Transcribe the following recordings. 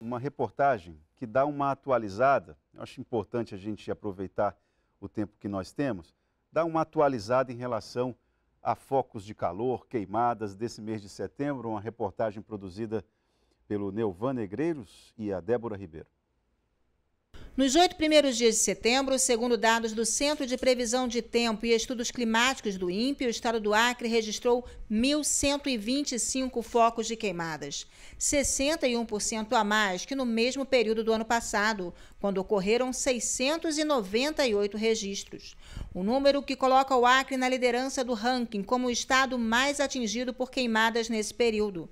uma reportagem que dá uma atualizada. Eu acho importante a gente aproveitar o tempo que nós temos, dá uma atualizada em relação a focos de calor, queimadas desse mês de setembro, uma reportagem produzida pelo Neuvan Negreiros e a Débora Ribeiro. Nos oito primeiros dias de setembro, segundo dados do Centro de Previsão de Tempo e Estudos Climáticos do INPE, o estado do Acre registrou 1.125 focos de queimadas, 61% a mais que no mesmo período do ano passado, quando ocorreram 698 registros. O um número que coloca o Acre na liderança do ranking como o estado mais atingido por queimadas nesse período.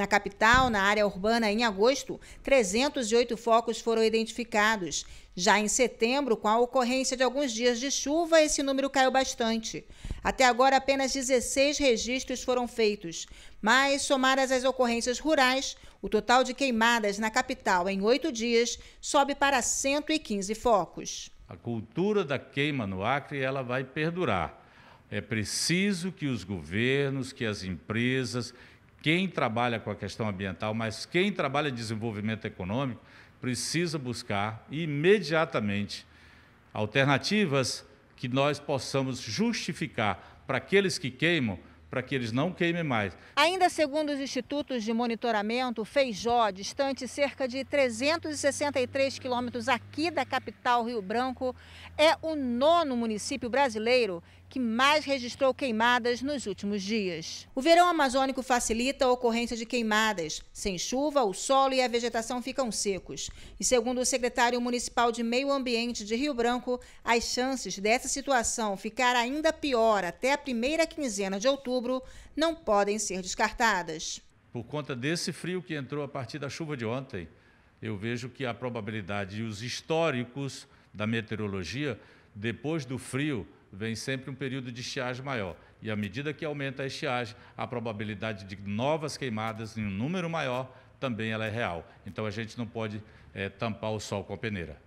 Na capital, na área urbana, em agosto, 308 focos foram identificados. Já em setembro, com a ocorrência de alguns dias de chuva, esse número caiu bastante. Até agora, apenas 16 registros foram feitos. Mas, somadas as ocorrências rurais, o total de queimadas na capital em oito dias sobe para 115 focos. A cultura da queima no Acre ela vai perdurar. É preciso que os governos, que as empresas, quem trabalha com a questão ambiental, mas quem trabalha desenvolvimento econômico, precisa buscar imediatamente alternativas que nós possamos justificar para aqueles que queimam para que eles não queimem mais. Ainda segundo os institutos de monitoramento, Feijó, distante cerca de 363 quilômetros aqui da capital Rio Branco, é o nono município brasileiro que mais registrou queimadas nos últimos dias. O verão amazônico facilita a ocorrência de queimadas. Sem chuva, o solo e a vegetação ficam secos. E segundo o secretário municipal de Meio Ambiente de Rio Branco, as chances dessa situação ficar ainda pior até a primeira quinzena de outubro não podem ser descartadas. Por conta desse frio que entrou a partir da chuva de ontem, eu vejo que a probabilidade e os históricos da meteorologia, depois do frio, vem sempre um período de estiagem maior. E à medida que aumenta a estiagem, a probabilidade de novas queimadas em um número maior também ela é real. Então a gente não pode é, tampar o sol com a peneira.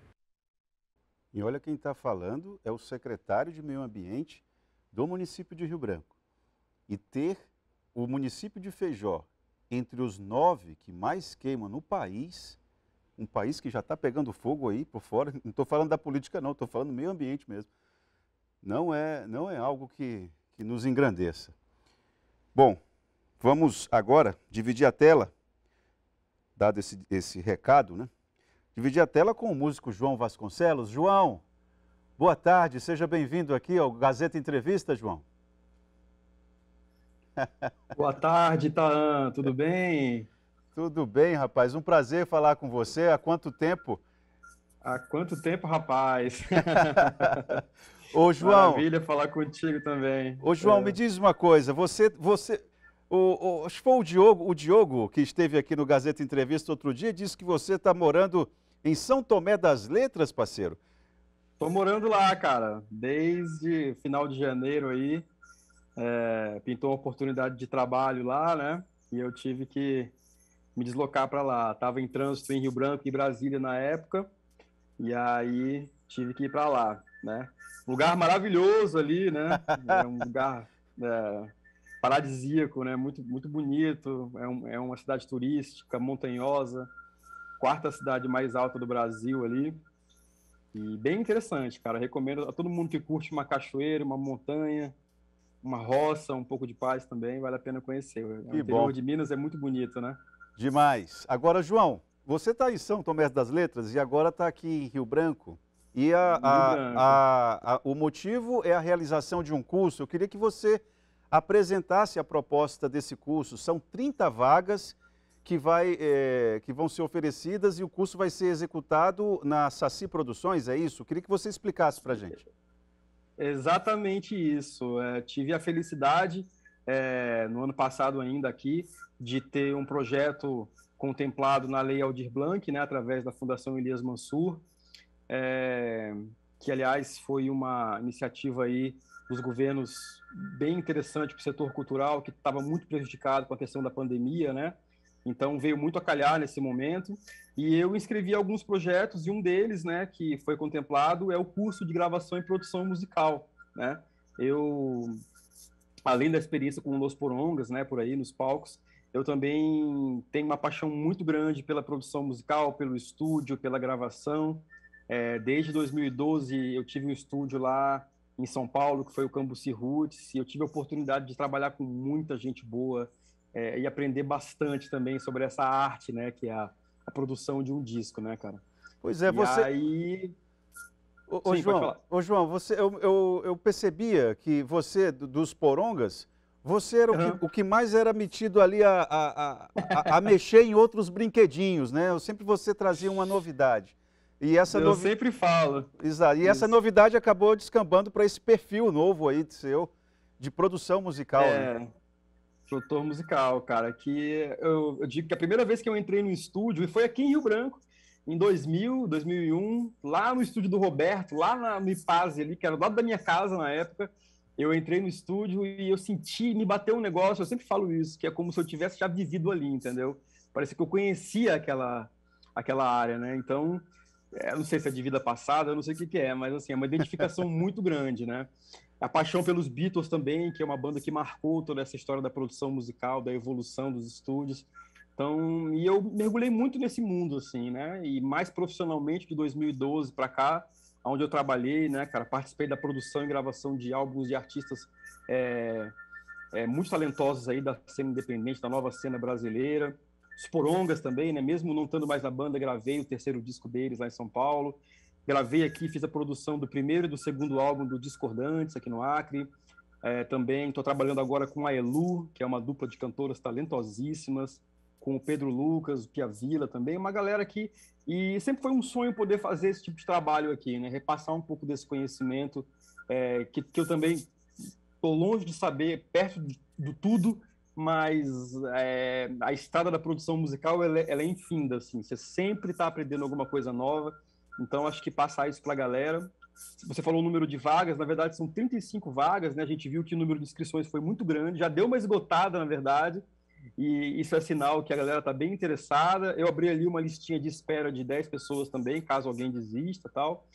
E olha quem está falando é o secretário de Meio Ambiente do município de Rio Branco. E ter o município de Feijó entre os nove que mais queimam no país, um país que já está pegando fogo aí por fora, não estou falando da política não, estou falando do meio ambiente mesmo não é, não é algo que, que nos engrandeça. Bom, vamos agora dividir a tela, dado esse, esse recado, né? Dividir a tela com o músico João Vasconcelos. João, boa tarde, seja bem-vindo aqui ao Gazeta Entrevista, João. Boa tarde, Taan, tudo bem? Tudo bem, rapaz. Um prazer falar com você. Há quanto tempo? Há quanto tempo, rapaz? Ô, João. Maravilha falar contigo também. Ô, João, é. me diz uma coisa. Você. você o, o, acho que foi o Diogo, o Diogo, que esteve aqui no Gazeta Entrevista outro dia, disse que você está morando em São Tomé das Letras, parceiro. Tô morando lá, cara, desde final de janeiro aí. É, pintou uma oportunidade de trabalho lá, né? E eu tive que me deslocar para lá. Tava em trânsito em Rio Branco e Brasília na época, e aí tive que ir para lá né? Lugar maravilhoso ali, né? É um lugar é, paradisíaco, né? Muito, muito bonito. É, um, é uma cidade turística, montanhosa, quarta cidade mais alta do Brasil ali. E bem interessante, cara. Recomendo a todo mundo que curte uma cachoeira, uma montanha, uma roça, um pouco de paz também, vale a pena conhecer. Que o interior bom. de Minas é muito bonito, né? Demais. Agora, João, você está em São Tomé das Letras e agora está aqui em Rio Branco. E a, a, a, o motivo é a realização de um curso. Eu queria que você apresentasse a proposta desse curso. São 30 vagas que, vai, é, que vão ser oferecidas e o curso vai ser executado na Saci Produções, é isso? Eu queria que você explicasse para a gente. Exatamente isso. É, tive a felicidade, é, no ano passado ainda aqui, de ter um projeto contemplado na Lei Aldir Blanc, né, através da Fundação Elias Mansur, é, que aliás foi uma iniciativa aí dos governos bem interessante para o setor cultural, que estava muito prejudicado com a questão da pandemia, né? Então veio muito a calhar nesse momento. E eu inscrevi alguns projetos e um deles, né, que foi contemplado é o curso de gravação e produção musical, né? Eu além da experiência com Los Porongas, né, por aí nos palcos, eu também tenho uma paixão muito grande pela produção musical, pelo estúdio, pela gravação. É, desde 2012 eu tive um estúdio lá em São Paulo, que foi o Cambuci Roots, e eu tive a oportunidade de trabalhar com muita gente boa é, e aprender bastante também sobre essa arte, né, que é a, a produção de um disco, né, cara? Pois é, e você... aí... Ô, ô Sim, João, ô João você, eu, eu, eu, percebia que você, dos Porongas, você era uhum. o, que, o, que, mais era metido ali a, a, a, a mexer em outros brinquedinhos, né? Eu sempre você trazia uma novidade. E essa Eu novi... sempre falo. Exato. E Isso. essa novidade acabou descambando para esse perfil novo aí seu, de produção musical. Né? É, né? produtor musical, cara. Que eu, eu, digo que a primeira vez que eu entrei no estúdio, e foi aqui em Rio Branco, em 2000, 2001, lá no estúdio do Roberto, lá na, no Ipaz ali, que era do lado da minha casa na época, eu entrei no estúdio e eu senti, me bateu um negócio, eu sempre falo isso, que é como se eu tivesse já vivido ali, entendeu? Parece que eu conhecia aquela, aquela área, né? Então, eu é, não sei se é de vida passada, eu não sei o que, que é, mas assim, é uma identificação muito grande, né? A paixão pelos Beatles também, que é uma banda que marcou toda essa história da produção musical, da evolução dos estúdios. Então, e eu mergulhei muito nesse mundo, assim, né? E mais profissionalmente de 2012 para cá, onde eu trabalhei, né, cara? Participei da produção e gravação de álbuns de artistas é, é, muito talentosos aí da cena independente, da nova cena brasileira os Porongas também, né? Mesmo não estando mais na banda, gravei o terceiro disco deles lá em São Paulo. Gravei aqui, fiz a produção do primeiro e do segundo álbum do Discordantes aqui no Acre. É, também estou trabalhando agora com a Elu, que é uma dupla de cantoras talentosíssimas, com o Pedro Lucas, o Pia Vila também, uma galera aqui E sempre foi um sonho poder fazer esse tipo de trabalho aqui, né? Repassar um pouco desse conhecimento, é, que, que eu também estou longe de saber, perto de, do tudo, mas é, a estrada da produção musical ela, é, ela é infinda, assim, você sempre está aprendendo alguma coisa nova, então acho que passar isso para a galera. Você falou o número de vagas, na verdade são 35 vagas, né? A gente viu que o número de inscrições foi muito grande, já deu uma esgotada, na verdade, e isso é sinal que a galera está bem interessada. Eu abri ali uma listinha de espera de 10 pessoas também, caso alguém desista tal.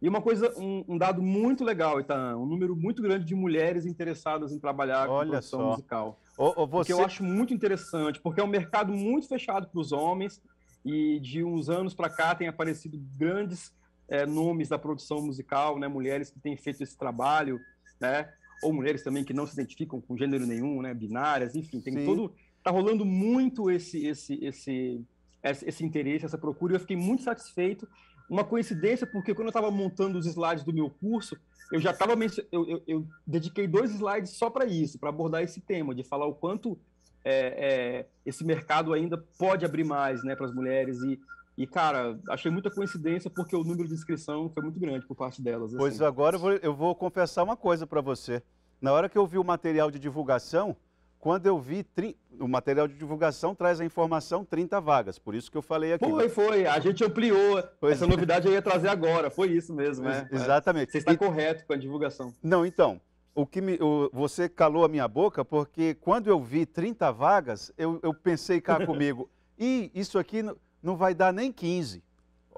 E uma coisa, um, um, dado muito legal, Itan, um número muito grande de mulheres interessadas em trabalhar Olha com produção só. musical. Ou, ou você... que eu acho muito interessante, porque é um mercado muito fechado para os homens e de uns anos para cá tem aparecido grandes é, nomes da produção musical, né? mulheres que têm feito esse trabalho, né? ou mulheres também que não se identificam com gênero nenhum, né? binárias, enfim, tem Sim. todo tá rolando muito esse esse esse esse, esse interesse, essa procura. E eu fiquei muito satisfeito uma coincidência, porque quando eu estava montando os slides do meu curso, eu já estava. Eu, eu, eu, dediquei dois slides só para isso, para abordar esse tema, de falar o quanto é, é, esse mercado ainda pode abrir mais né, para as mulheres. E, e, cara, achei muita coincidência, porque o número de inscrição foi muito grande por parte delas. Assim. Pois agora eu vou, eu vou confessar uma coisa para você. Na hora que eu vi o material de divulgação, quando eu vi, tri... o material de divulgação traz a informação 30 vagas, por isso que eu falei aqui. Foi, foi, a gente ampliou. Pois Essa é. novidade eu ia trazer agora, foi isso mesmo, né? É. Exatamente. Você está e... correto com a divulgação. Não, então, o que me, o, você calou a minha boca, porque quando eu vi 30 vagas, eu, eu pensei cá comigo, e isso aqui não, vai dar nem 15.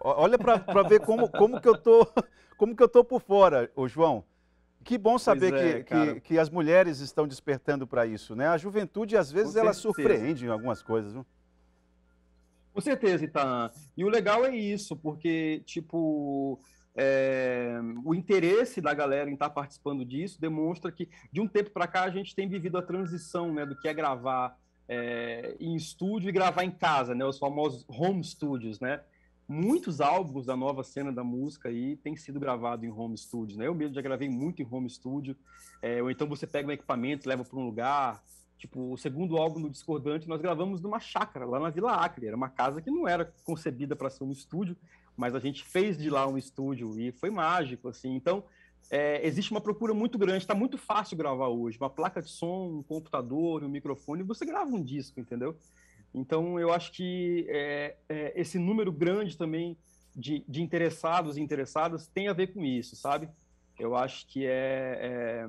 Olha para ver como, como que eu tô como que eu tô por fora, o João. Que bom saber é, que, que, que, as mulheres estão despertando para isso, né? A juventude, às vezes, Com ela certeza. surpreende em algumas coisas, viu? Com certeza, Itan. E o legal é isso, porque, tipo, é, o interesse da galera em estar tá participando disso demonstra que, de um tempo para cá, a gente tem vivido a transição né, do que é gravar é, em estúdio e gravar em casa, né? Os famosos home studios, né? muitos álbuns da nova cena da música aí tem sido gravado em home studio, né? Eu mesmo já gravei muito em home studio, é, ou então você pega um equipamento, leva para um lugar. Tipo, o segundo álbum do Discordante nós gravamos numa chácara lá na Vila Acre, era uma casa que não era concebida para ser um estúdio, mas a gente fez de lá um estúdio e foi mágico, assim. Então, é, existe uma procura muito grande, está muito fácil gravar hoje. Uma placa de som, um computador, um microfone, você grava um disco, entendeu? Então, eu acho que é, é, esse número grande também de, de, interessados e interessadas tem a ver com isso, sabe? Eu acho que é,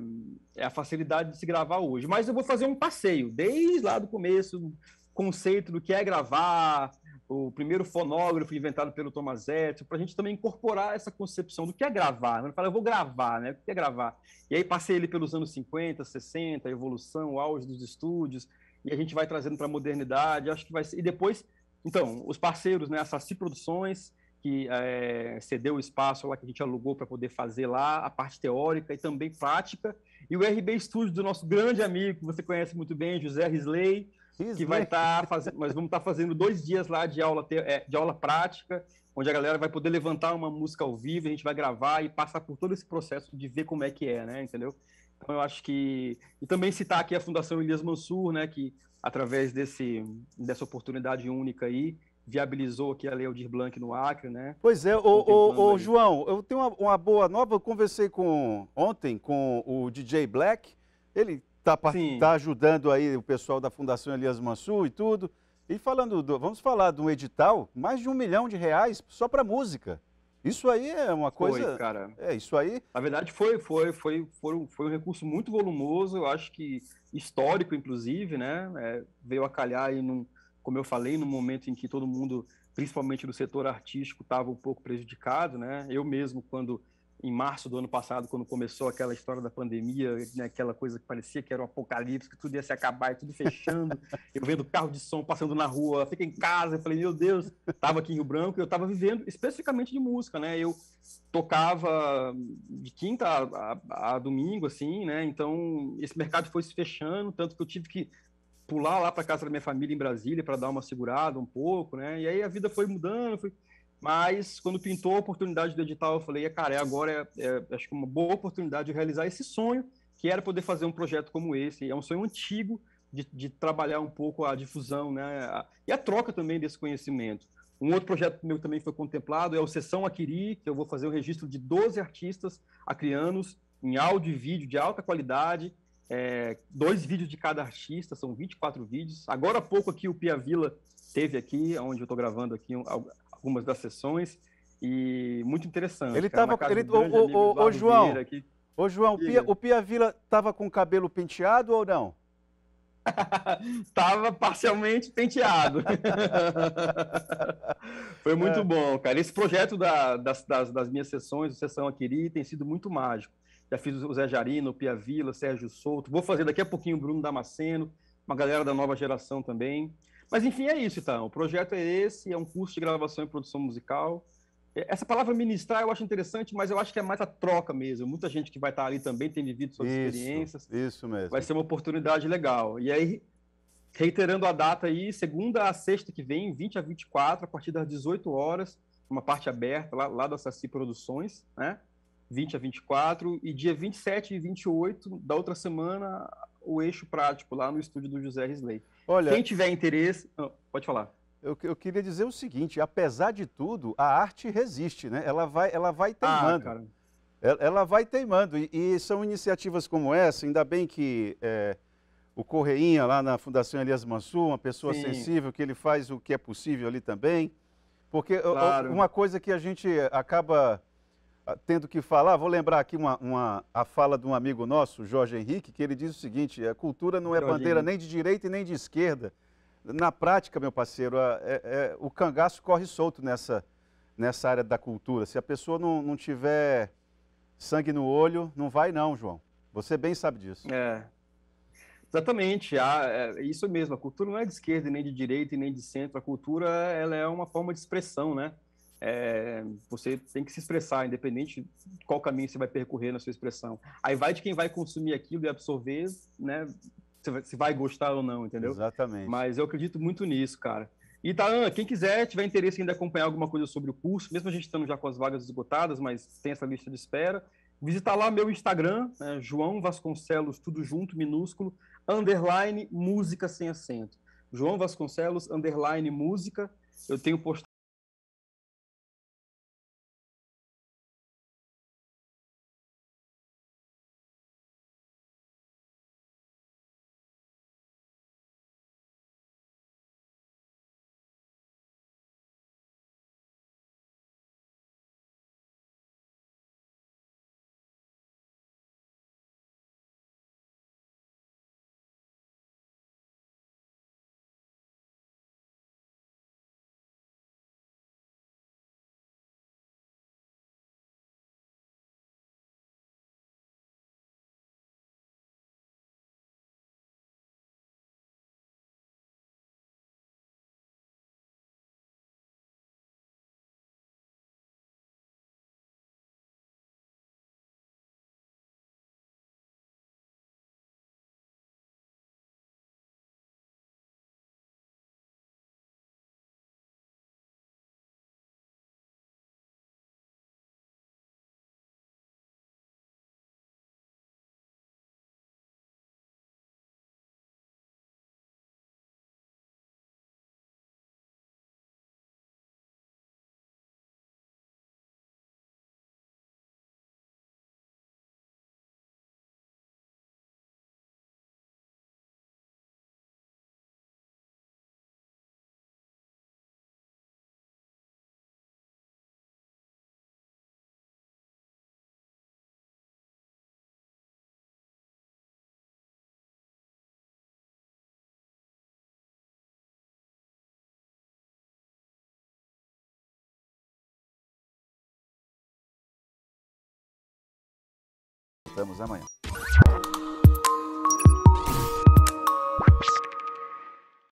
é, é, a facilidade de se gravar hoje. Mas eu vou fazer um passeio, desde lá do começo, o conceito do que é gravar, o primeiro fonógrafo inventado pelo Thomas Edison, para a gente também incorporar essa concepção do que é gravar. Né? Eu Fala, eu vou gravar, né? O que é gravar? E aí passei ele pelos anos 50, 60, a evolução, o auge dos estúdios, e a gente vai trazendo para a modernidade. Acho que vai ser... E depois, então, os parceiros, né, a Saci Produções, que é, cedeu o espaço lá que a gente alugou para poder fazer lá, a parte teórica e também prática. E o RB Studio do nosso grande amigo, que você conhece muito bem, José Risley, que vai estar tá fazendo. Nós vamos estar tá fazendo dois dias lá de aula, te, é, de aula prática, onde a galera vai poder levantar uma música ao vivo, a gente vai gravar e passar por todo esse processo de ver como é que é, né? Entendeu? Então eu acho que e também citar aqui a Fundação Elias Mansur, né, que através desse dessa oportunidade única aí viabilizou aqui a Lei Aldir Blanc no Acre, né? Pois é, o, o, o João, eu tenho uma, uma, boa nova, eu conversei com ontem com o DJ Black, ele está tá ajudando aí o pessoal da Fundação Elias Mansur e tudo, e falando, do, vamos falar de um edital, mais de um milhão de reais só para música. Isso aí é uma coisa. Foi, cara. É, isso aí. Na verdade, foi, foi, foi, foi, um, foi um recurso muito volumoso, eu acho que histórico, inclusive, né? É, veio a calhar aí, num, como eu falei, num momento em que todo mundo, principalmente do setor artístico, estava um pouco prejudicado, né? Eu mesmo, quando em março do ano passado, quando começou aquela história da pandemia, né, aquela coisa que parecia que era um apocalipse, que tudo ia se acabar e tudo fechando. eu vendo carro de som passando na rua, fica em casa, eu falei, meu Deus, estava aqui em Rio Branco, eu estava vivendo especificamente de música, né? Eu tocava de quinta a, a, a domingo, assim, né? Então, esse mercado foi se fechando, tanto que eu tive que pular lá para casa da minha família em Brasília para dar uma segurada um pouco, né? E aí a vida foi mudando, foi... Mas quando pintou a oportunidade do edital, eu falei, é, cara, é agora é, é, acho que uma boa oportunidade de realizar esse sonho, que era poder fazer um projeto como esse. É um sonho antigo de, de trabalhar um pouco a difusão né, a, e a troca também desse conhecimento. Um outro projeto meu também foi contemplado é o Sessão Aquiri, que eu vou fazer o um registro de 12 artistas acrianos em áudio e vídeo de alta qualidade, é, dois vídeos de cada artista, são 24 vídeos. Agora há pouco aqui o Pia Vila teve aqui, onde eu estou gravando aqui, algumas das sessões e muito interessante. Ele estava. Ô, o o o Ô, João, o Pia, o Pia Vila estava com o cabelo penteado ou não? Estava parcialmente penteado. Foi muito é. bom, cara. Esse projeto da, das, das, das, minhas sessões, o Sessão Aquiri, tem sido muito mágico. Já fiz o Zé Jarino, o Pia Vila, Sérgio Souto. Vou fazer daqui a pouquinho o Bruno Damasceno, uma galera da nova geração também. Mas enfim, é isso, então. O projeto é esse, é um curso de gravação e produção musical. É, essa palavra ministrar eu acho interessante, mas eu acho que é mais a troca mesmo. Muita gente que vai estar ali também tem vivido suas isso, experiências. Isso mesmo. Vai ser uma oportunidade legal. E aí, reiterando a data aí, segunda a sexta que vem, 20 a 24, a partir das 18 horas, uma parte aberta lá, lá da Saci Produções, né? 20 a 24. E dia 27 e 28 da outra semana, o eixo prático lá no estúdio do José Risley. Olha, quem tiver interesse, ah, pode falar. Eu, eu, queria dizer o seguinte, apesar de tudo, a arte resiste, né? Ela vai, ela vai ah, teimando. Ah, ela, ela, vai teimando. E, e, são iniciativas como essa, ainda bem que é, o Correinha, lá na Fundação Elias Mansur, uma pessoa Sim. sensível, que ele faz o que é possível ali também. Porque claro. uma coisa que a gente acaba ah, tendo que falar, vou lembrar aqui uma, uma, a fala de um amigo nosso, Jorge Henrique, que ele diz o seguinte: a cultura não é bandeira nem de direita e nem de esquerda. Na prática, meu parceiro, a, é, é, o cangaço corre solto nessa, nessa área da cultura. Se a pessoa não, não tiver sangue no olho, não vai, não, João. Você bem sabe disso. É. Exatamente, é isso mesmo. A cultura não é de esquerda, nem de direita, nem de centro. A cultura ela é uma forma de expressão, né? É, você tem que se expressar, independente de qual caminho você vai percorrer na sua expressão. Aí vai de quem vai consumir aquilo e absorver, né? Se vai, se vai gostar ou não, entendeu? Exatamente. Mas eu acredito muito nisso, cara. E tá, quem quiser, tiver interesse ainda acompanhar alguma coisa sobre o curso, mesmo a gente estando já com as vagas esgotadas, mas tem essa lista de espera, visitar lá meu Instagram, né, João Vasconcelos, tudo junto, minúsculo, underline música sem acento. João Vasconcelos, underline música. Eu tenho postado Voltamos amanhã.